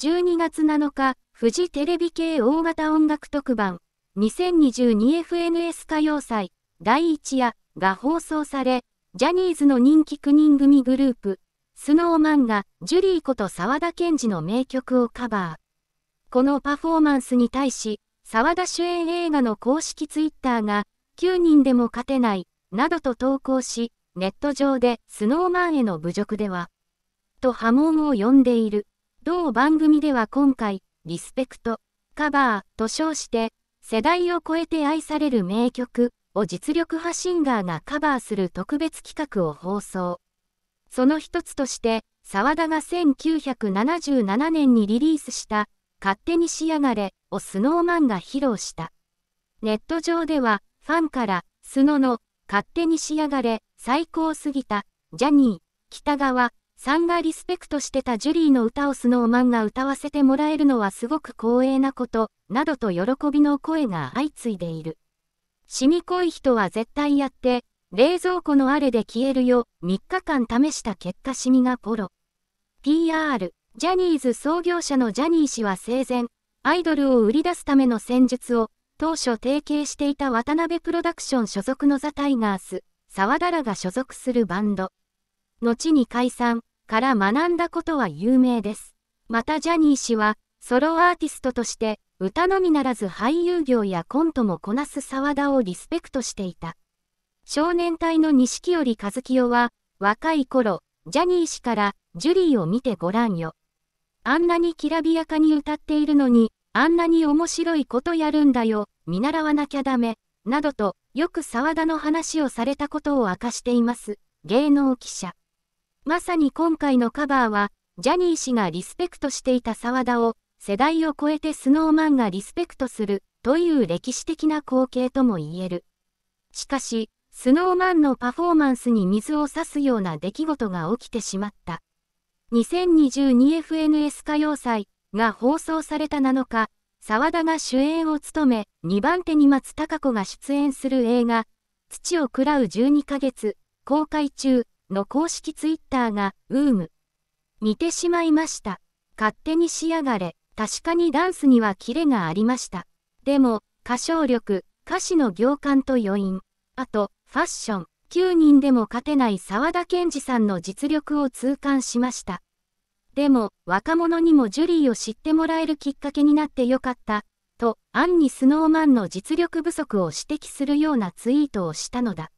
12月7日、フジテレビ系大型音楽特番、2022FNS 歌謡祭、第1夜が放送され、ジャニーズの人気9人組グループ、スノーマンがジュリーこと沢田研二の名曲をカバー。このパフォーマンスに対し、沢田主演映画の公式ツイッターが、9人でも勝てない、などと投稿し、ネット上でスノーマンへの侮辱では、と波紋を呼んでいる。同番組では今回、リスペクト、カバーと称して、世代を超えて愛される名曲を実力派シンガーがカバーする特別企画を放送。その一つとして、沢田が1977年にリリースした、勝手にしやがれをスノーマンが披露した。ネット上では、ファンから、スノの、勝手にしやがれ、最高すぎた、ジャニー、北川、さんがリスペクトしてたジュリーの歌をスノーマンが歌わせてもらえるのはすごく光栄なこと、などと喜びの声が相次いでいる。染み濃い人は絶対やって、冷蔵庫のあれで消えるよ、3日間試した結果シミがポロ。PR、ジャニーズ創業者のジャニー氏は生前、アイドルを売り出すための戦術を、当初提携していた渡辺プロダクション所属のザ・タイガース、沢田らが所属するバンド。後に解散、から学んだことは有名です。またジャニー氏は、ソロアーティストとして、歌のみならず俳優業やコントもこなす沢田をリスペクトしていた。少年隊の錦織和清は、若い頃、ジャニー氏から、ジュリーを見てごらんよ。あんなにきらびやかに歌っているのに、あんなに面白いことやるんだよ、見習わなきゃダメ、などと、よく沢田の話をされたことを明かしています。芸能記者。まさに今回のカバーは、ジャニー氏がリスペクトしていた沢田を、世代を超えてスノーマンがリスペクトする、という歴史的な光景とも言える。しかし、スノーマンのパフォーマンスに水を差すような出来事が起きてしまった。2022FNS 歌謡祭が放送された7日、沢田が主演を務め、2番手に松たか子が出演する映画、土を喰らう12ヶ月、公開中、の公式ツイッターが、ウーム。似てしまいました。勝手にしやがれ。確かにダンスにはキレがありました。でも、歌唱力、歌詞の行間と余韻、あと、ファッション、9人でも勝てない沢田健二さんの実力を痛感しました。でも、若者にもジュリーを知ってもらえるきっかけになってよかった、と、アンにスノーマンの実力不足を指摘するようなツイートをしたのだ。